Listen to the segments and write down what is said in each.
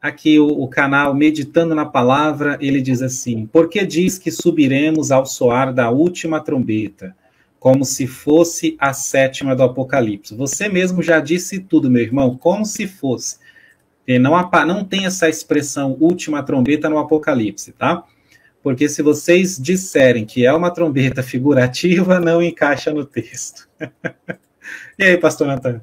aqui o, o, canal Meditando na Palavra, ele diz assim: Por que diz que subiremos ao soar da última trombeta, como se fosse a sétima do Apocalipse. Você mesmo já disse tudo, meu irmão, como se fosse. não, não tem essa expressão última trombeta no Apocalipse, tá? Porque se vocês disserem que é uma trombeta figurativa, não encaixa no texto. e aí, pastor Natan?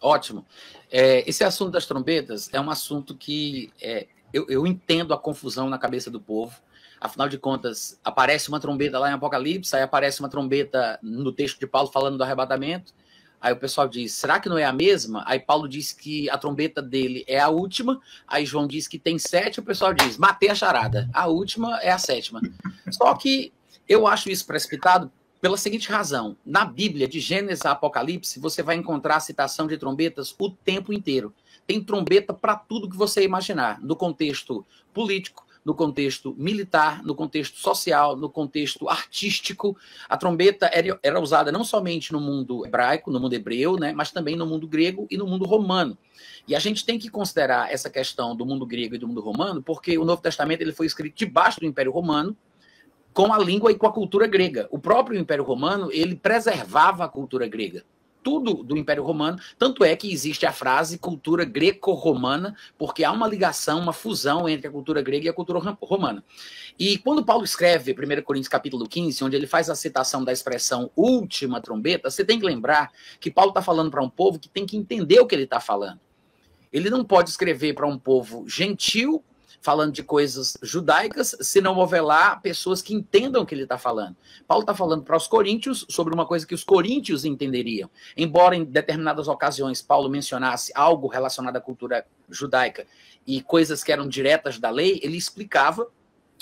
Ótimo. É, esse assunto das trombetas é um assunto que é, eu, eu, entendo a confusão na cabeça do povo. Afinal de contas, aparece uma trombeta lá em Apocalipse, aí aparece uma trombeta no texto de Paulo falando do arrebatamento. Aí o pessoal diz: será que não é a mesma? Aí Paulo diz que a trombeta dele é a última. Aí João diz que tem sete. O pessoal diz: matei a charada. A última é a sétima. Só que eu acho isso precipitado pela seguinte razão, na Bíblia, de Gênesis a Apocalipse, você vai encontrar a citação de trombetas o tempo inteiro. Tem trombeta para tudo que você imaginar, no contexto político, no contexto militar, no contexto social, no contexto artístico. A trombeta era, era, usada não somente no mundo hebraico, no mundo hebreu, né, mas também no mundo grego e no mundo romano. E a gente tem que considerar essa questão do mundo grego e do mundo romano, porque o Novo Testamento ele foi escrito debaixo do Império Romano, com a língua e com a cultura grega. O próprio Império Romano, ele preservava a cultura grega. Tudo do Império Romano, tanto é que existe a frase cultura greco-romana, porque há uma ligação, uma fusão entre a cultura grega e a cultura romana. E quando Paulo escreve 1 Coríntios capítulo 15, onde ele faz a citação da expressão última trombeta, você tem que lembrar que Paulo está falando para um povo que tem que entender o que ele está falando. Ele não pode escrever para um povo gentil falando de coisas judaicas se não houver lá pessoas que entendam o que ele está falando. Paulo está falando para os coríntios sobre uma coisa que os coríntios entenderiam. Embora em determinadas ocasiões Paulo mencionasse algo relacionado à cultura judaica e coisas que eram diretas da lei, ele explicava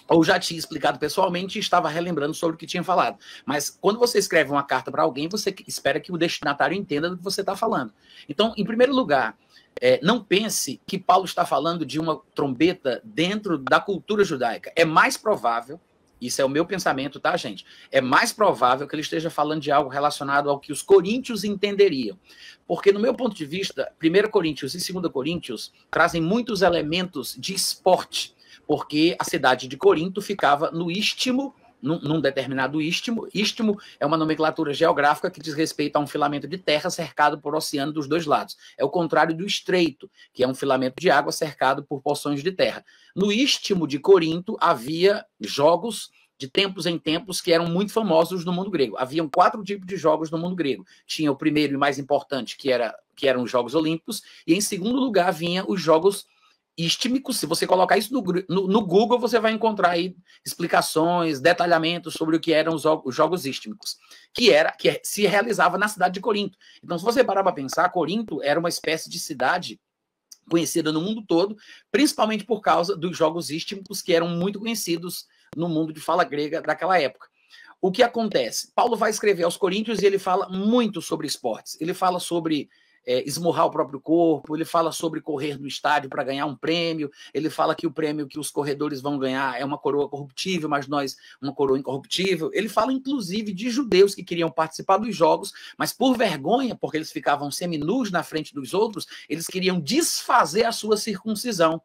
ou já tinha explicado pessoalmente e estava relembrando sobre o que tinha falado. Mas quando você escreve uma carta para alguém, você espera que o destinatário entenda do que você está falando. Então, em primeiro lugar, é, não pense que Paulo está falando de uma trombeta dentro da cultura judaica. É mais provável, isso é o meu pensamento, tá, gente? É mais provável que ele esteja falando de algo relacionado ao que os coríntios entenderiam. Porque, no meu ponto de vista, 1 Coríntios e 2 Coríntios trazem muitos elementos de esporte porque a cidade de Corinto ficava no istmo, num, num, determinado istmo. Istmo é uma nomenclatura geográfica que diz respeito a um filamento de terra cercado por oceano dos dois lados. É o contrário do estreito, que é um filamento de água cercado por porções de terra. No istmo de Corinto havia jogos de tempos em tempos que eram muito famosos no mundo grego. Haviam quatro tipos de jogos no mundo grego. Tinha o primeiro e mais importante, que, era, que eram os Jogos Olímpicos, e em segundo lugar vinha os Jogos istímico, se você colocar isso no, no, no, Google, você vai encontrar aí explicações, detalhamentos sobre o que eram os, os jogos istmicos, que era que se realizava na cidade de Corinto. Então, se você parar para pensar, Corinto era uma espécie de cidade conhecida no mundo todo, principalmente por causa dos jogos istmicos que eram muito conhecidos no mundo de fala grega daquela época. O que acontece? Paulo vai escrever aos Coríntios e ele fala muito sobre esportes. Ele fala sobre é, esmurrar o próprio corpo, ele fala sobre correr no estádio para ganhar um prêmio, ele fala que o prêmio que os corredores vão ganhar é uma coroa corruptível, mas nós uma coroa incorruptível. Ele fala inclusive de judeus que queriam participar dos jogos, mas por vergonha, porque eles ficavam seminus na frente dos outros, eles queriam desfazer a sua circuncisão.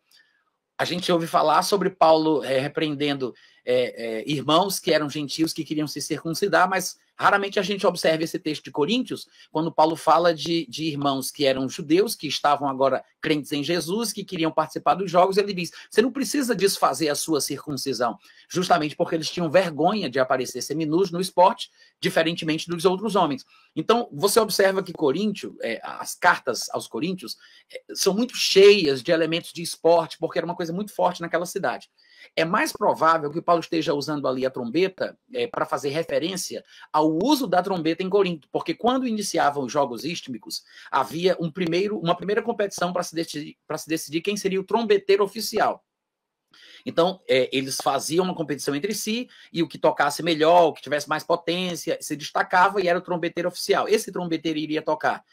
A gente ouve falar sobre Paulo é, repreendendo é, é, irmãos que eram gentios que queriam se circuncidar, mas raramente a gente observa esse texto de Coríntios, quando Paulo fala de, de irmãos que eram judeus, que estavam agora crentes em Jesus, que queriam participar dos jogos, ele diz: você não precisa desfazer a sua circuncisão, justamente porque eles tinham vergonha de aparecer seminus no esporte, diferentemente dos outros homens. Então, você observa que Coríntio, é, as cartas aos Coríntios, é, são muito cheias de elementos de esporte, porque era uma coisa muito forte naquela cidade é mais provável que Paulo esteja usando ali a trombeta é, para fazer referência ao uso da trombeta em Corinto, porque quando iniciavam os jogos istmicos, havia um primeiro, uma primeira competição para se, decidir, se decidir quem seria o trombeteiro oficial. Então, é, eles faziam uma competição entre si, e o que tocasse melhor, o que tivesse mais potência, se destacava e era o trombeteiro oficial. Esse trombeteiro iria tocar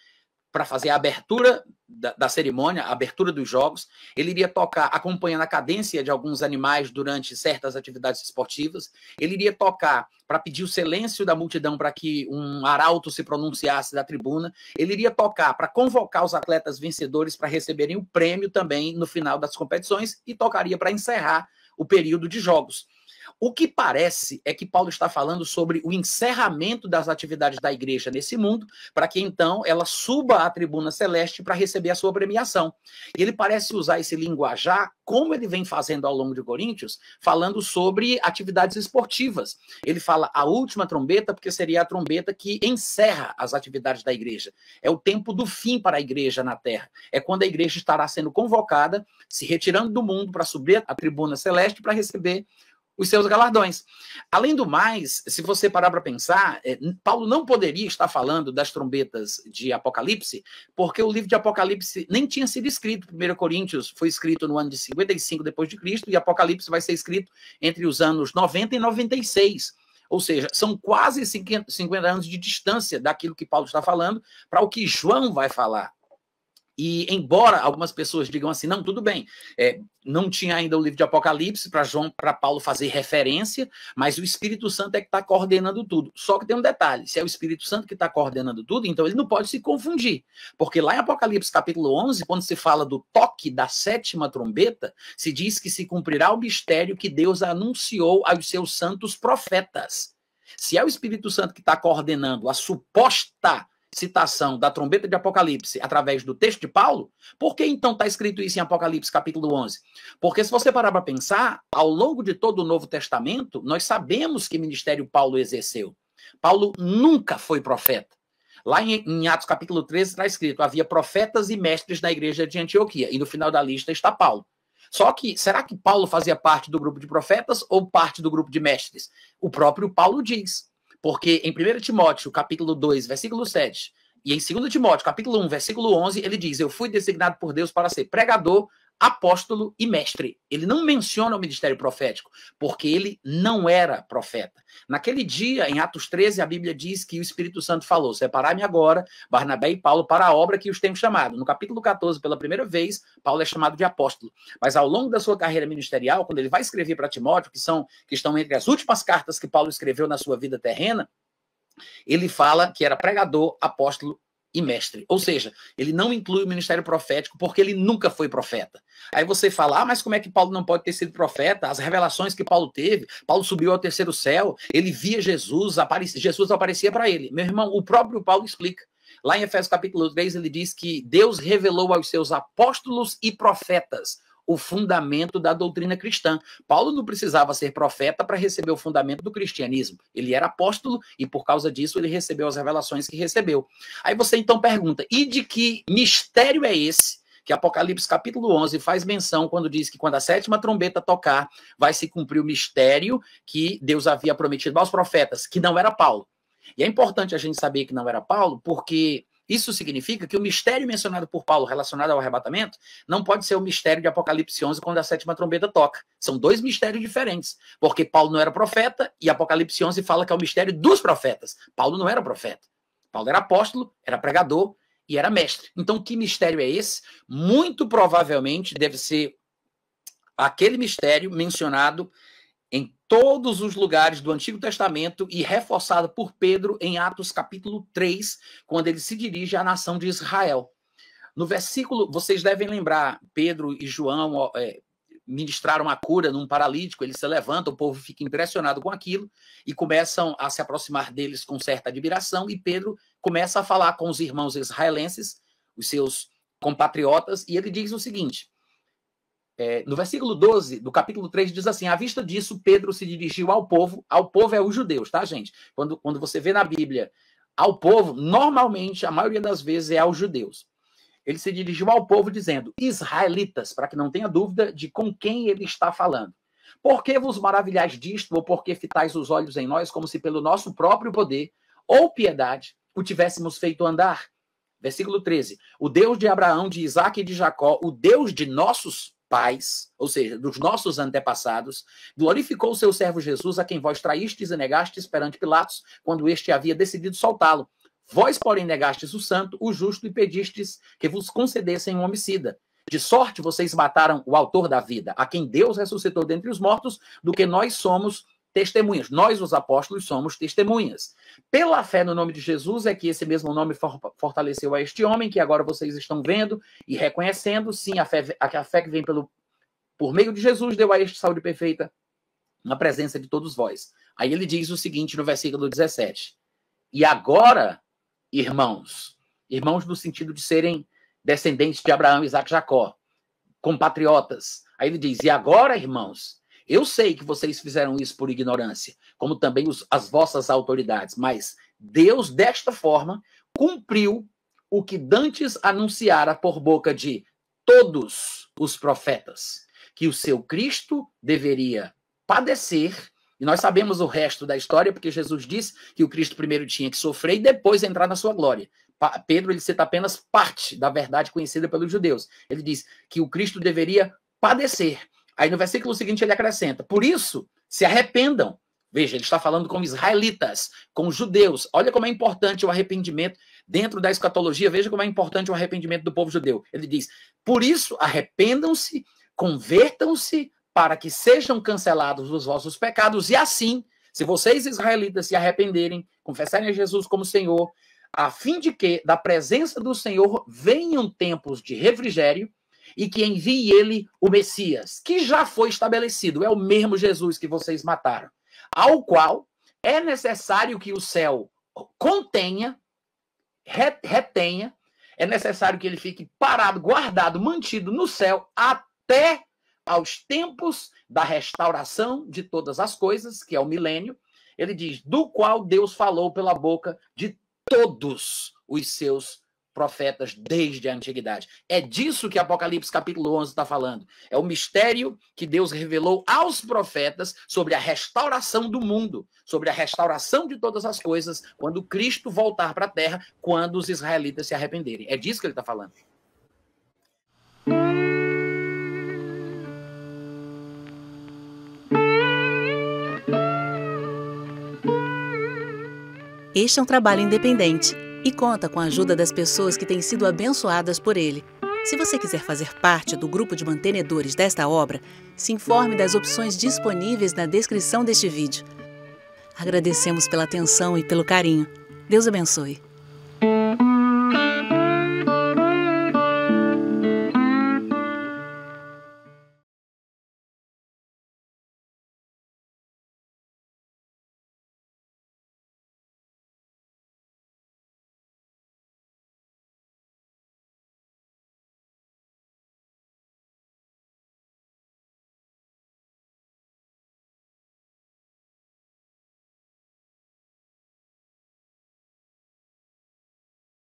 para fazer a abertura da, da, cerimônia, a abertura dos jogos. Ele iria tocar acompanhando a cadência de alguns animais durante certas atividades esportivas. Ele iria tocar para pedir o silêncio da multidão para que um arauto se pronunciasse da tribuna. Ele iria tocar para convocar os atletas vencedores para receberem o prêmio também no final das competições e tocaria para encerrar o período de jogos. O que parece é que Paulo está falando sobre o encerramento das atividades da igreja nesse mundo, para que então ela suba à tribuna celeste para receber a sua premiação. E ele parece usar esse linguajar, como ele vem fazendo ao longo de Coríntios, falando sobre atividades esportivas. Ele fala a última trombeta, porque seria a trombeta que encerra as atividades da igreja. É o tempo do fim para a igreja na terra. É quando a igreja estará sendo convocada, se retirando do mundo para subir à tribuna celeste para receber os seus galardões. Além do mais, se você parar para pensar, é, Paulo não poderia estar falando das trombetas de Apocalipse, porque o livro de Apocalipse nem tinha sido escrito. 1 Coríntios foi escrito no ano de 55 depois de Cristo e Apocalipse vai ser escrito entre os anos 90 e 96. Ou seja, são quase 50 anos de distância daquilo que Paulo está falando para o que João vai falar e embora algumas pessoas digam assim, não, tudo bem, é, não tinha ainda o livro de Apocalipse para João, para Paulo fazer referência, mas o Espírito Santo é que está coordenando tudo. Só que tem um detalhe: se é o Espírito Santo que está coordenando tudo, então ele não pode se confundir, porque lá em Apocalipse capítulo 11, quando se fala do toque da sétima trombeta, se diz que se cumprirá o mistério que Deus anunciou aos seus santos profetas. Se é o Espírito Santo que está coordenando a suposta citação da trombeta de Apocalipse através do texto de Paulo, por que então está escrito isso em Apocalipse capítulo 11? Porque se você parar para pensar, ao longo de todo o Novo Testamento, nós sabemos que ministério Paulo exerceu. Paulo nunca foi profeta. Lá em, em Atos capítulo 13 está escrito: havia profetas e mestres na igreja de Antioquia, e no final da lista está Paulo. Só que será que Paulo fazia parte do grupo de profetas ou parte do grupo de mestres? O próprio Paulo diz. Porque em 1 Timóteo, capítulo 2, versículo 7, e em 2 Timóteo, capítulo 1, versículo 11, ele diz: Eu fui designado por Deus para ser pregador, apóstolo e mestre. Ele não menciona o ministério profético, porque ele não era profeta. Naquele dia, em Atos 13, a Bíblia diz que o Espírito Santo falou: Separai-me agora, Barnabé e Paulo, para a obra que os tenho chamado. No capítulo 14, pela primeira vez, Paulo é chamado de apóstolo. Mas ao longo da sua carreira ministerial, quando ele vai escrever para Timóteo, que, são, que estão entre as últimas cartas que Paulo escreveu na sua vida terrena, ele fala que era pregador, apóstolo e mestre. Ou seja, ele não inclui o ministério profético porque ele nunca foi profeta. Aí você fala, ah, mas como é que Paulo não pode ter sido profeta? As revelações que Paulo teve, Paulo subiu ao terceiro céu, ele via Jesus, aparecia, Jesus aparecia para ele. Meu irmão, o próprio Paulo explica. Lá em Efésios capítulo 3, ele diz que Deus revelou aos seus apóstolos e profetas o fundamento da doutrina cristã. Paulo não precisava ser profeta para receber o fundamento do cristianismo. Ele era apóstolo e por causa disso ele recebeu as revelações que recebeu. Aí você então pergunta: e de que mistério é esse? que Apocalipse capítulo 11 faz menção quando diz que quando a sétima trombeta tocar, vai se cumprir o mistério que Deus havia prometido aos profetas, que não era Paulo. E é importante a gente saber que não era Paulo, porque isso significa que o mistério mencionado por Paulo relacionado ao arrebatamento não pode ser o mistério de Apocalipse 11 quando a sétima trombeta toca. São dois mistérios diferentes, porque Paulo não era profeta e Apocalipse 11 fala que é o mistério dos profetas. Paulo não era profeta. Paulo era apóstolo, era pregador e era mestre. Então, que mistério é esse? Muito provavelmente deve ser aquele mistério mencionado em todos os lugares do Antigo Testamento e reforçado por Pedro em Atos capítulo 3, quando ele se dirige à nação de Israel. No versículo, vocês devem lembrar, Pedro e João é, ministraram a cura num paralítico, ele se levanta, o povo fica impressionado com aquilo e começam a se aproximar deles com certa admiração e Pedro começa a falar com os irmãos israelenses, os seus compatriotas, e ele diz o seguinte: é, no versículo 12 do capítulo 3 diz assim: À vista disso, Pedro se dirigiu ao povo. Ao povo é os judeus, tá, gente? Quando, quando você vê na Bíblia ao povo, normalmente, a maioria das vezes é aos judeus. Ele se dirigiu ao povo dizendo: Israelitas, para que não tenha dúvida de com quem ele está falando. Por que vos maravilhais disto, ou por que fitais os olhos em nós, como se pelo nosso próprio poder ou piedade o tivéssemos feito andar? Versículo 13: O Deus de Abraão, de Isaac e de Jacó, o Deus de nossos pais, ou seja, dos nossos antepassados, glorificou o seu servo Jesus, a quem vós traístes e negastes perante Pilatos, quando este havia decidido soltá-lo. Vós, porém, negastes o santo, o justo, e pedistes que vos concedessem um homicida. De sorte vocês mataram o autor da vida, a quem Deus ressuscitou dentre os mortos, do que nós somos testemunhas. Nós, os apóstolos, somos testemunhas. Pela fé no nome de Jesus é que esse mesmo nome fortaleceu a este homem que agora vocês estão vendo e reconhecendo. Sim, a fé, a fé que vem pelo, por meio de Jesus deu a este saúde perfeita na presença de todos vós. Aí ele diz o seguinte no versículo 17: E agora, irmãos, irmãos no sentido de serem descendentes de Abraão, Isaac, Jacó, compatriotas. Aí ele diz: E agora, irmãos, eu sei que vocês fizeram isso por ignorância, como também os, as vossas autoridades, mas Deus, desta forma, cumpriu o que dantes anunciara por boca de todos os profetas, que o seu Cristo deveria padecer. E nós sabemos o resto da história, porque Jesus disse que o Cristo primeiro tinha que sofrer e depois entrar na sua glória. Pedro ele cita apenas parte da verdade conhecida pelos judeus. Ele diz que o Cristo deveria padecer Aí no versículo seguinte ele acrescenta: Por isso, se arrependam. Veja, ele está falando com israelitas, com judeus. Olha como é importante o arrependimento dentro da escatologia. Veja como é importante o arrependimento do povo judeu. Ele diz: Por isso, arrependam-se, convertam-se, para que sejam cancelados os vossos pecados, e assim, se vocês israelitas se arrependerem, confessarem a Jesus como Senhor, a fim de que da presença do Senhor venham tempos de refrigério e que envie ele o Messias, que já foi estabelecido, é o mesmo Jesus que vocês mataram, ao qual é necessário que o céu contenha, retenha, é necessário que ele fique parado, guardado, mantido no céu até aos tempos da restauração de todas as coisas, que é o milênio. Ele diz: do qual Deus falou pela boca de todos os seus profetas desde a antiguidade. É disso que Apocalipse capítulo 11 está falando. É o mistério que Deus revelou aos profetas sobre a restauração do mundo, sobre a restauração de todas as coisas, quando Cristo voltar para a terra, quando os israelitas se arrependerem. É disso que ele está falando. Este é um trabalho independente e conta com a ajuda das pessoas que têm sido abençoadas por ele. Se você quiser fazer parte do grupo de mantenedores desta obra, se informe das opções disponíveis na descrição deste vídeo. Agradecemos pela atenção e pelo carinho. Deus abençoe.